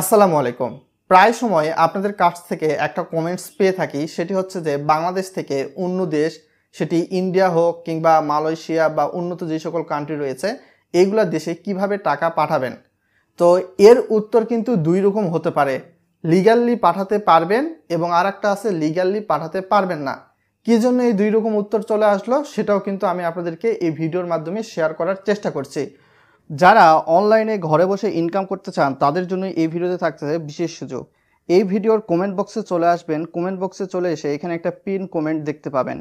আসসালামু আলাইকুম প্রায় সময় আপনাদের কাছ থেকে একটা কমেন্টস পেয়ে থাকি সেটি হচ্ছে যে বাংলাদেশ থেকে অন্য দেশ সেটি ইন্ডিয়া হোক কিংবা মালয়েশিয়া বা উন্নত যে সকল কান্ট্রি রয়েছে এইগুলা দেশে কিভাবে টাকা পাঠাবেন তো এর উত্তর কিন্তু দুই রকম হতে পারে লিগালি পাঠাতে পারবেন এবং আর একটা আছে লিগালি পাঠাতে পারবেন না কী জন্য এই দুই রকম উত্তর চলে আসলো সেটাও কিন্তু আমি আপনাদেরকে এই ভিডিওর মাধ্যমে শেয়ার করার চেষ্টা করছি যারা অনলাইনে ঘরে বসে ইনকাম করতে চান তাদের জন্য এই ভিডিওতে থাকতেছে বিশেষ সুযোগ এই ভিডিওর কমেন্ট বক্সে চলে আসবেন কমেন্ট বক্সে চলে এসে এখানে একটা পিন কমেন্ট দেখতে পাবেন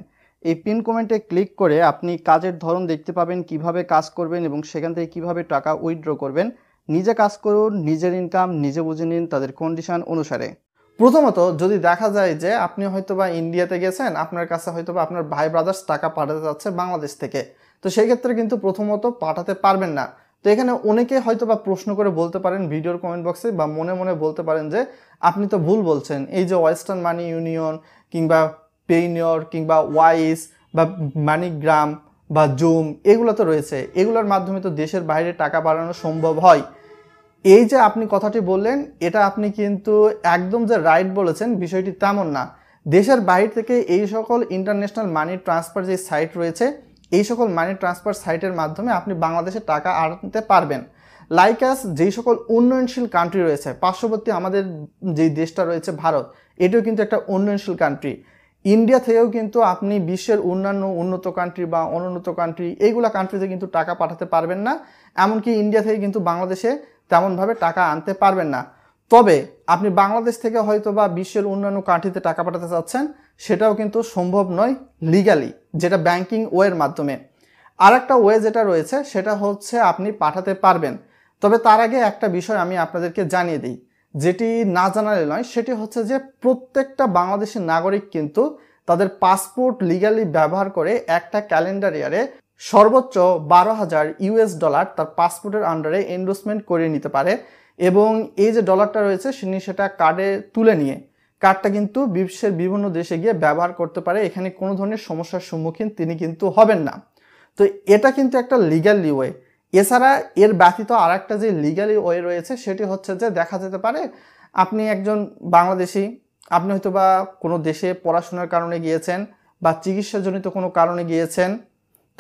এই পিন কমেন্টে ক্লিক করে আপনি কাজের ধরন দেখতে পাবেন কিভাবে কাজ করবেন এবং সেখান থেকে কিভাবে টাকা উইথড্র করবেন নিজে কাজ করুন নিজের ইনকাম নিজে বুঝে নিন তাদের কন্ডিশন অনুসারে প্রথমত যদি দেখা যায় যে আপনি হয়তোবা ইন্ডিয়াতে গেছেন আপনার কাছে হয়তোবা আপনার ভাই ব্রাদার্স টাকা পাঠাতে যাচ্ছে বাংলাদেশ থেকে তো সেই ক্ষেত্রে কিন্তু প্রথমত পাঠাতে পারবেন না তো এখানে অনেকে হয়তো বা প্রশ্ন করে বলতে পারেন ভিডিওর কমেন্ট বক্সে বা মনে মনে বলতে পারেন যে আপনি তো ভুল বলছেন এই যে ওয়েস্টার্ন মানি ইউনিয়ন কিংবা পেইনিয়র কিংবা ওয়াইস বা মানিগ্রাম বা জুম এগুলো তো রয়েছে এগুলোর মাধ্যমে তো দেশের বাইরে টাকা বাড়ানো সম্ভব হয় এই যে আপনি কথাটি বললেন এটা আপনি কিন্তু একদম যে রাইট বলেছেন বিষয়টি তেমন না দেশের বাইরে থেকে এই সকল ইন্টারন্যাশনাল মানি ট্রান্সফার যে সাইট রয়েছে এই সকল মানি ট্রান্সফার সাইটের মাধ্যমে আপনি বাংলাদেশে টাকা আনতে পারবেন লাইকাস যেই সকল উন্নয়নশীল কান্ট্রি রয়েছে পার্শ্ববর্তী আমাদের যেই দেশটা রয়েছে ভারত এটিও কিন্তু একটা উন্নয়নশীল কান্ট্রি ইন্ডিয়া থেকেও কিন্তু আপনি বিশ্বের অন্যান্য উন্নত কান্ট্রি বা অনুন্নত কান্ট্রি এইগুলো কান্ট্রিতে কিন্তু টাকা পাঠাতে পারবেন না এমনকি ইন্ডিয়া থেকে কিন্তু বাংলাদেশে তেমনভাবে টাকা আনতে পারবেন না তবে আপনি বাংলাদেশ থেকে হয়তো বা বিশ্বের অন্যান্য কান্ট্রিতে টাকা পাঠাতে চাচ্ছেন সেটাও কিন্তু সম্ভব নয় লিগালি যেটা ব্যাংকিং ওয়ের মাধ্যমে আর একটা ওয়ে যেটা রয়েছে সেটা হচ্ছে আপনি পাঠাতে পারবেন তবে তার আগে একটা বিষয় আমি আপনাদেরকে জানিয়ে দিই যেটি না জানালে নয় সেটি হচ্ছে যে প্রত্যেকটা বাংলাদেশের নাগরিক কিন্তু তাদের পাসপোর্ট লিগালি ব্যবহার করে একটা ক্যালেন্ডার ইয়ারে সর্বোচ্চ বারো হাজার ইউএস ডলার তার পাসপোর্টের আন্ডারে এন্ডোসমেন্ট করে নিতে পারে এবং এই যে ডলারটা রয়েছে তিনি সেটা কার্ডে তুলে নিয়ে কার্ডটা কিন্তু বিশ্বের বিভিন্ন দেশে গিয়ে ব্যবহার করতে পারে এখানে কোনো ধরনের সমস্যার সম্মুখীন তিনি কিন্তু হবেন না তো এটা কিন্তু একটা লিগ্যাল ওয়ে এছাড়া এর ব্যতীত আর যে লিগ্যালি ওয়ে রয়েছে সেটি হচ্ছে যে দেখা যেতে পারে আপনি একজন বাংলাদেশি আপনি হয়তো বা কোনো দেশে পড়াশোনার কারণে গিয়েছেন বা চিকিৎসাজনিত কোনো কারণে গিয়েছেন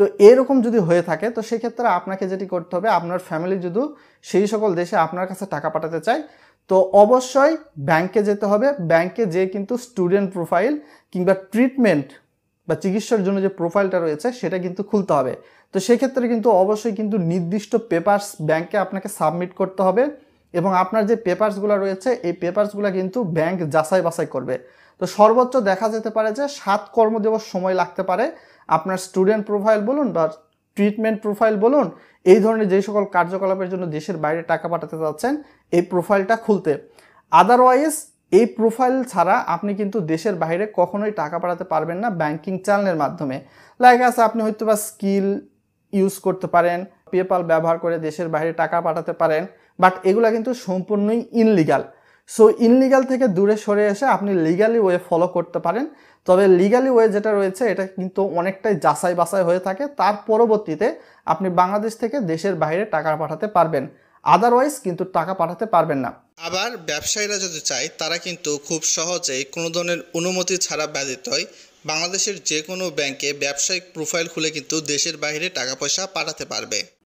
তো এরকম যদি হয়ে থাকে তো সেক্ষেত্রে আপনাকে যেটি করতে হবে আপনার ফ্যামিলি যদি সেই সকল দেশে আপনার কাছে টাকা পাঠাতে চায় তো অবশ্যই ব্যাংকে যেতে হবে ব্যাংকে যে কিন্তু স্টুডেন্ট প্রোফাইল কিংবা ট্রিটমেন্ট বা চিকিৎসার জন্য যে প্রোফাইলটা রয়েছে সেটা কিন্তু খুলতে হবে তো সেক্ষেত্রে কিন্তু অবশ্যই কিন্তু নির্দিষ্ট পেপার্স ব্যাংকে আপনাকে সাবমিট করতে হবে এবং আপনার যে পেপার্সগুলো রয়েছে এই পেপার্সগুলো কিন্তু ব্যাংক যাচাই বাছাই করবে তো সর্বোচ্চ দেখা যেতে পারে যে সাত কর্ম দিবস সময় লাগতে পারে আপনার স্টুডেন্ট প্রোফাইল বলুন বা ট্রিটমেন্ট প্রোফাইল বলুন এই ধরনের যে সকল কার্যকলাপের জন্য দেশের বাইরে টাকা পাঠাতে চাচ্ছেন এই প্রোফাইলটা খুলতে আদারওয়াইজ এই প্রোফাইল ছাড়া আপনি কিন্তু দেশের বাইরে কখনোই টাকা পাঠাতে পারবেন না ব্যাংকিং চ্যানেলের মাধ্যমে লাইক আছে আপনি হয়তো বা স্কিল ইউজ করতে পারেন পেপাল ব্যবহার করে দেশের বাইরে টাকা পাঠাতে পারেন বাট এগুলো কিন্তু সম্পূর্ণই ইনলিগাল সো ইনলিগাল থেকে দূরে সরে এসে আপনি লিগালি ওয়ে ফলো করতে পারেন তবে লিগালি ওয়ে যেটা রয়েছে এটা কিন্তু অনেকটাই যাচাই বাছাই হয়ে থাকে তার পরবর্তীতে আপনি বাংলাদেশ থেকে দেশের বাইরে টাকা পাঠাতে পারবেন আদারওয়াইজ কিন্তু টাকা পাঠাতে পারবেন না আবার ব্যবসায়ীরা যদি চায় তারা কিন্তু খুব সহজেই কোনো ধরনের অনুমতি ছাড়া হয় বাংলাদেশের যে কোনো ব্যাংকে ব্যবসায়িক প্রোফাইল খুলে কিন্তু দেশের বাইরে টাকা পয়সা পাঠাতে পারবে